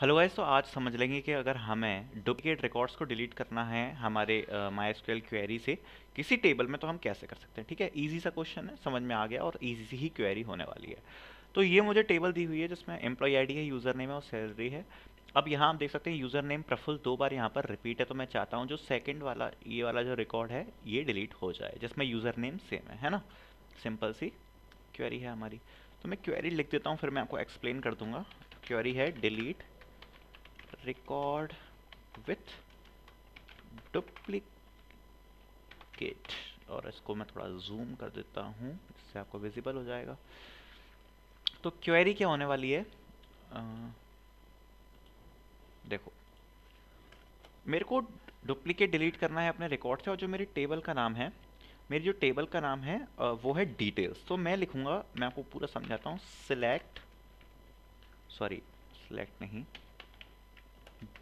hello guys तो आज समझ लेंगे कि अगर हमें डुप्लीकेट रिकॉर्ड्स को डिलीट करना है हमारे माई एस क्वेरी से किसी टेबल में तो हम कैसे कर सकते हैं ठीक है ईजी सा क्वेश्चन है समझ में आ गया और ईजी सी ही क्वेरी होने वाली है तो ये मुझे टेबल दी हुई है जिसमें एम्प्लॉय आईडी है यूज़र नेम है और सैलरी है अब यहाँ आप देख सकते हैं यूज़र नेम प्रफुल दो बार यहाँ पर रिपीट है तो मैं चाहता हूँ जो सेकेंड वाला ये वाला जो रिकॉर्ड है ये डिलीट हो जाए जिसमें यूज़र नेम सेम है है ना सिंपल सी क्वेरी है हमारी तो मैं क्वेरी लिख देता हूँ फिर मैं आपको एक्सप्लेन कर दूँगा क्वेरी तो है डिलीट record with duplicate और इसको मैं थोड़ा जूम कर देता हूँ इससे आपको विजिबल हो जाएगा तो query क्या होने वाली है आ, देखो मेरे को डुप्लीकेट डिलीट करना है अपने रिकॉर्ड से और जो मेरी टेबल का नाम है मेरी जो टेबल का नाम है वो है डिटेल्स तो मैं लिखूँगा मैं आपको पूरा समझाता हूँ सिलेक्ट सॉरी सिलेक्ट नहीं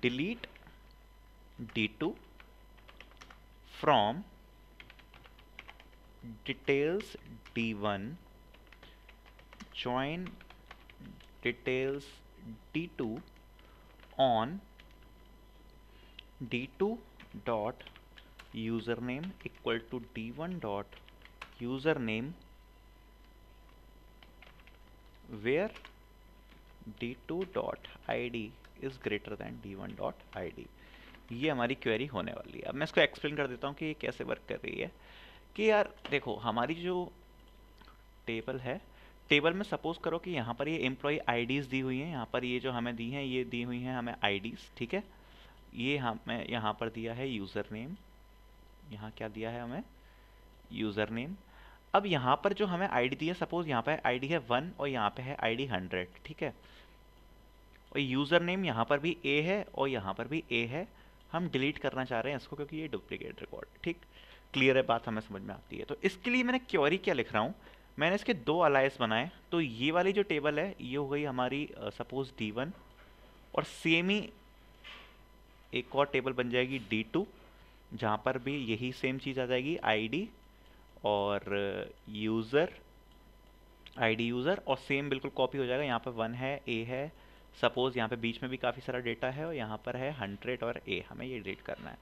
delete d2 from details d1 join details d2 on d2 dot username equal to d1 dot username where d2 dot id is greater than D one dot I D ये हमारी query होने वाली है अब मैं इसको explain कर देता हूँ कि ये कैसे वर्क कर रही है कि यार देखो हमारी जो टेबल है टेबल में सपोज करो कि यहाँ पर ये एम्प्लॉय आई दी हुई हैं यहाँ पर ये जो हमें दी हैं ये दी हुई हैं हमें आई ठीक है ये हमें यहाँ पर दिया है यूज़र नेम यहाँ क्या दिया है हमें यूज़र नेम अब यहाँ पर जो हमें आई दी है सपोज़ यहाँ पर आई है वन और यहाँ पे है आई डी ठीक है और यूज़र नेम यहाँ पर भी ए है और यहाँ पर भी ए है हम डिलीट करना चाह रहे हैं इसको क्योंकि ये डुप्लीकेट रिकॉर्ड ठीक क्लियर है बात हमें समझ में आती है तो इसके लिए मैंने क्योरी क्या लिख रहा हूँ मैंने इसके दो अलाइस बनाए तो ये वाली जो टेबल है ये हो गई हमारी सपोज डी वन और सेम ही एक और टेबल बन जाएगी डी टू जहाँ पर भी यही सेम चीज़ आ जाएगी आई और यूज़र आईडी यूज़र और सेम बिल्कुल कॉपी हो जाएगा यहाँ पर वन है ए है सपोज़ यहाँ पे बीच में भी काफ़ी सारा डेटा है और यहाँ पर है हंड्रेड और ए हमें ये डिलीट करना है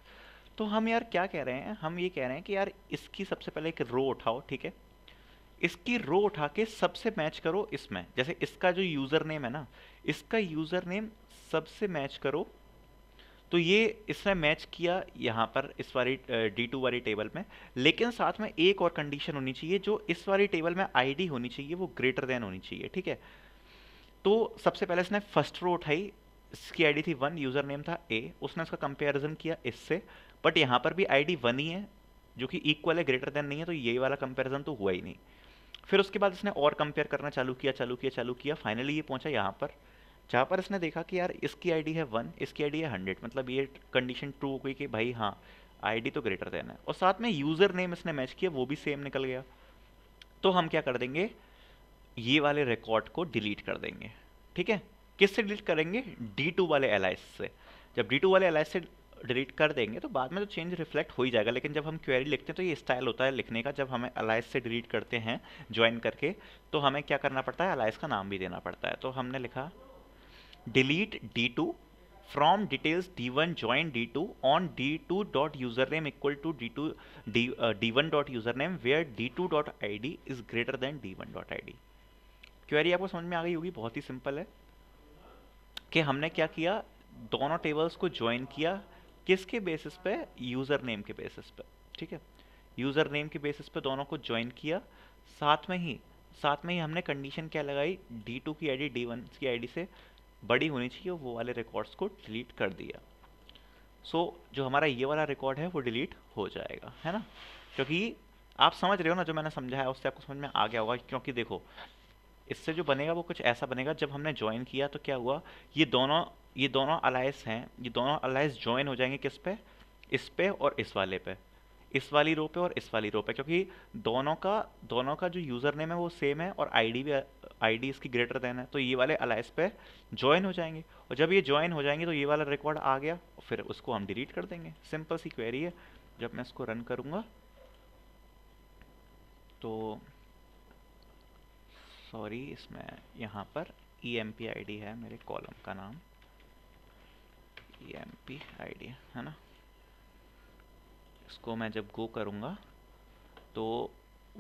तो हम यार क्या कह रहे हैं हम ये कह रहे हैं कि यार इसकी सबसे पहले एक रो उठाओ ठीक है इसकी रो उठा के सबसे मैच करो इसमें जैसे इसका जो यूज़र नेम है ना इसका यूज़र नेम सबसे मैच करो तो ये इसने मैच किया यहाँ पर इस वाली डी टू वाली टेबल में लेकिन साथ में एक और कंडीशन होनी चाहिए जो इस वाली टेबल में आईडी होनी चाहिए वो ग्रेटर देन होनी चाहिए ठीक है तो सबसे पहले इसने फर्स्ट रो उठाई इसकी आईडी थी वन यूज़र नेम था ए उसने उसका कंपेरिजन किया इससे बट यहाँ पर भी आईडी वन ही है जो कि इक्वल है ग्रेटर देन नहीं है तो ये वाला कंपेरिजन तो हुआ ही नहीं फिर उसके बाद इसने और कंपेयर करना चालू किया चालू किया चालू किया फाइनली ये पहुँचा यहाँ पर जहाँ पर इसने देखा कि यार इसकी आईडी है वन इसकी आईडी है हंड्रेड मतलब ये कंडीशन ट्रू हो गई कि भाई हाँ आईडी तो ग्रेटर देन है और साथ में यूज़र नेम इसने मैच किया वो भी सेम निकल गया तो हम क्या कर देंगे ये वाले रिकॉर्ड को डिलीट कर देंगे ठीक है किससे डिलीट करेंगे D2 वाले एल से जब D2 वाले एल से डिलीट कर देंगे तो बाद में तो चेंज रिफ्लेक्ट हो ही जाएगा लेकिन जब हम क्वेरी लिखते हैं तो ये स्टाइल होता है लिखने का जब हमें अलाइस से डिलीट करते हैं ज्वाइन करके तो हमें क्या करना पड़ता है अलाइस का नाम भी देना पड़ता है तो हमने लिखा delete D two from details D one join D two on D two dot user name equal to D two D D one dot user name where D two dot I D is greater than D one dot I D query आपको समझ में आ गई होगी बहुत ही simple है कि हमने क्या किया दोनों टेबल्स को ज्वाइन किया किसके बेसिस पे यूज़र नेम के बेसिस पे ठीक है यूज़र नेम के बेसिस पे दोनों को ज्वाइन किया साथ में ही साथ में ही हमने कंडीशन क्या लगाई डी टू की आई डी वन की आई से बड़ी होनी चाहिए वो वाले रिकॉर्ड्स को डिलीट कर दिया सो so, जो हमारा ये वाला रिकॉर्ड है वो डिलीट हो जाएगा है ना क्योंकि आप समझ रहे हो ना जो मैंने समझाया उससे आपको समझ में आ गया होगा क्योंकि देखो इससे जो बनेगा वो कुछ ऐसा बनेगा जब हमने ज्वाइन किया तो क्या हुआ ये दोनों ये दोनों अलाइस हैं ये दोनों अलाइस ज्वाइन हो जाएंगे किस पे इस पे और इस वाले पे इस वाली रो पे और इस वाली रो पे क्योंकि दोनों का दोनों का जो यूज़र नेम है वो सेम है और आईडी भी आईडी इसकी ग्रेटर देन है तो ये वाले अलाइस पे ज्वाइन हो जाएंगे और जब ये ज्वाइन हो जाएंगे तो ये वाला रिकॉर्ड आ गया फिर उसको हम डिलीट कर देंगे सिंपल सी क्वेरी है जब मैं इसको रन करूँगा तो सॉरी इसमें यहाँ पर E M P I D है मेरे कॉलम का नाम E M P I D है ना इसको मैं जब गो करूँगा तो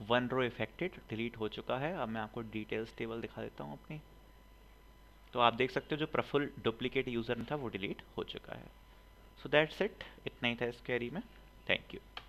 वन रो इफेक्टेड डिलीट हो चुका है अब मैं आपको डिटेल्स टेबल दिखा देता हूँ अपनी तो आप देख सकते हो जो प्रफुल डुप्लीकेट यूज़र था वो डिलीट हो चुका है सो दैट्स इट इतना ही था इस कैरी में थैंक यू